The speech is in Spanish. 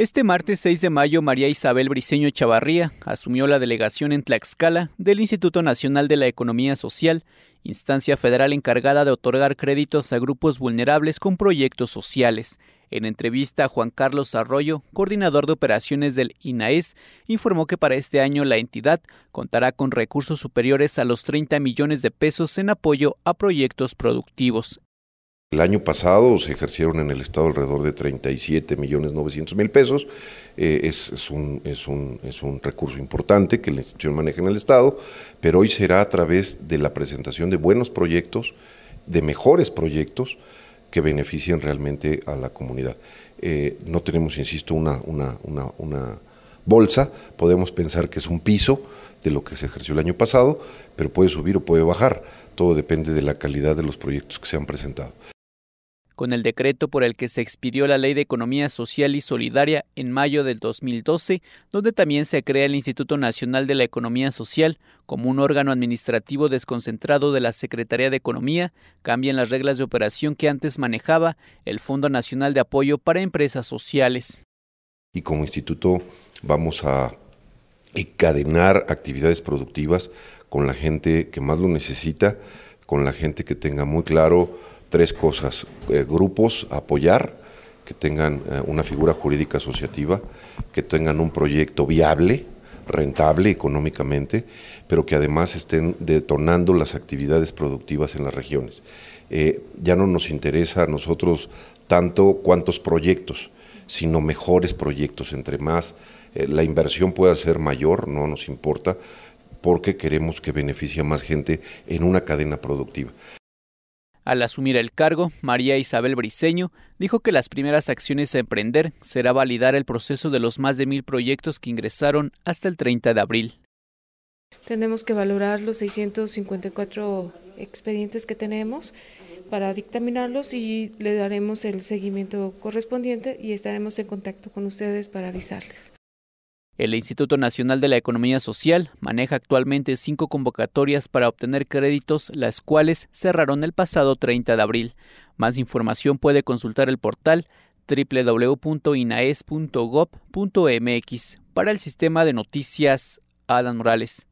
Este martes 6 de mayo, María Isabel Briceño Chavarría asumió la delegación en Tlaxcala del Instituto Nacional de la Economía Social, instancia federal encargada de otorgar créditos a grupos vulnerables con proyectos sociales. En entrevista a Juan Carlos Arroyo, coordinador de operaciones del INAES, informó que para este año la entidad contará con recursos superiores a los 30 millones de pesos en apoyo a proyectos productivos. El año pasado se ejercieron en el Estado alrededor de 37 millones 900 mil pesos. Eh, es, un, recurso importante que la institución maneja en el Estado, pero hoy será a través de la presentación de buenos proyectos, de mejores proyectos que beneficien realmente a la comunidad. Eh, no tenemos, insisto, una bolsa, podemos pensar que es un piso de lo que se ejerció el año pasado, pero puede subir o puede bajar, todo depende de la calidad de los proyectos que se han presentado con el decreto por el que se expidió la Ley de Economía Social y Solidaria en mayo del 2012, donde también se crea el Instituto Nacional de la Economía Social como un órgano administrativo desconcentrado de la Secretaría de Economía, cambian las reglas de operación que antes manejaba el Fondo Nacional de Apoyo para Empresas Sociales. Y como instituto vamos a encadenar actividades productivas con la gente que más lo necesita, con la gente que tenga muy claro tres cosas, eh, grupos, apoyar, que tengan eh, una figura jurídica asociativa, que tengan un proyecto viable, rentable económicamente, pero que además estén detonando las actividades productivas en las regiones. Eh, ya no nos interesa a nosotros tanto cuántos proyectos, sino mejores proyectos, entre más la inversión pueda ser mayor, no nos importa, porque queremos que beneficie a más gente en una cadena productiva. Al asumir el cargo, María Isabel Briceño dijo que las primeras acciones a emprender será validar el proceso de los más de mil proyectos que ingresaron hasta el 30 de abril. Tenemos que valorar los 654 expedientes que tenemos para dictaminarlos y le daremos el seguimiento correspondiente y estaremos en contacto con ustedes para avisarles. El Instituto Nacional de la Economía Social maneja actualmente cinco convocatorias para obtener créditos, las cuales cerraron el pasado 30 de abril. Más información puede consultar el portal www.inaes.gov.mx. Para el sistema de noticias, Adam Morales.